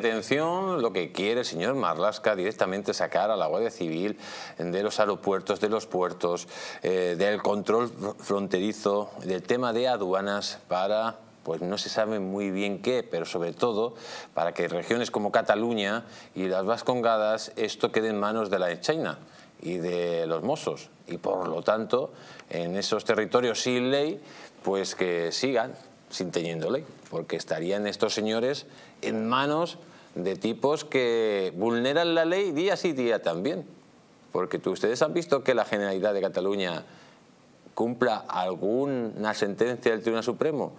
Atención, lo que quiere el señor Marlasca directamente sacar a la Guardia Civil de los aeropuertos, de los puertos, eh, del control fronterizo, del tema de aduanas para pues no se sabe muy bien qué, pero sobre todo para que regiones como Cataluña y las Vascongadas esto quede en manos de la Echaina y de los Mossos Y por lo tanto, en esos territorios sin ley, pues que sigan sin teniendo ley, porque estarían estos señores en manos de tipos que vulneran la ley día sí, día también. Porque tú, ustedes han visto que la Generalidad de Cataluña cumpla alguna sentencia del Tribunal Supremo.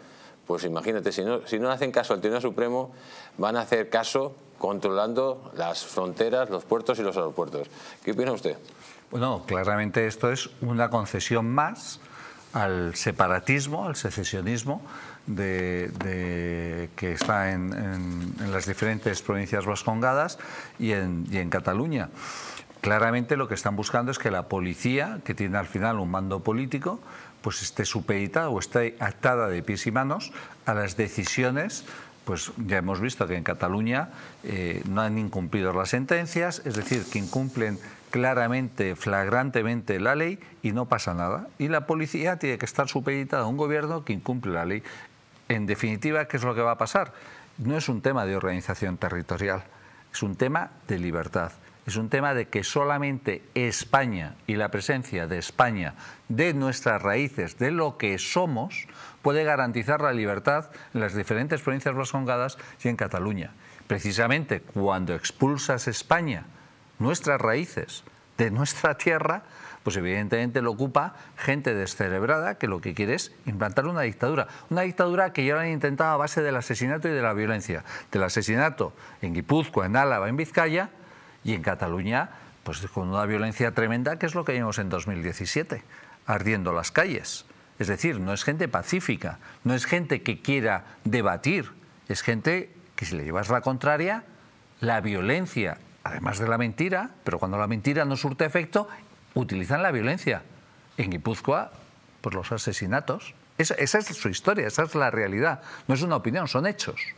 Pues imagínate, si no, si no hacen caso al Tribunal Supremo, van a hacer caso controlando las fronteras, los puertos y los aeropuertos. ¿Qué opina usted? Bueno, claramente esto es una concesión más al separatismo, al secesionismo, de, que está en, las diferentes provincias vascongadas y en, en Cataluña. Claramente lo que están buscando es que la policía, que tiene al final un mando político, pues esté supeditada o esté atada de pies y manos a las decisiones pues ya hemos visto que en Cataluña eh, no han incumplido las sentencias, es decir, que incumplen claramente, flagrantemente la ley y no pasa nada. Y la policía tiene que estar supeditada a un gobierno que incumple la ley. En definitiva, ¿qué es lo que va a pasar? No es un tema de organización territorial, es un tema de libertad. Es un tema de que solamente España y la presencia de España, de nuestras raíces, de lo que somos, puede garantizar la libertad en las diferentes provincias vascongadas y en Cataluña. Precisamente cuando expulsas España, nuestras raíces, de nuestra tierra, pues evidentemente lo ocupa gente descerebrada que lo que quiere es implantar una dictadura. Una dictadura que ya lo han intentado a base del asesinato y de la violencia. Del asesinato en Guipúzcoa, en Álava, en Vizcaya y en Cataluña, pues con una violencia tremenda que es lo que vimos en 2017, ardiendo las calles. Es decir, no es gente pacífica, no es gente que quiera debatir, es gente que si le llevas la contraria, la violencia, además de la mentira, pero cuando la mentira no surte efecto, utilizan la violencia. En Guipúzcoa, por los asesinatos. Esa, esa es su historia, esa es la realidad. No es una opinión, son hechos.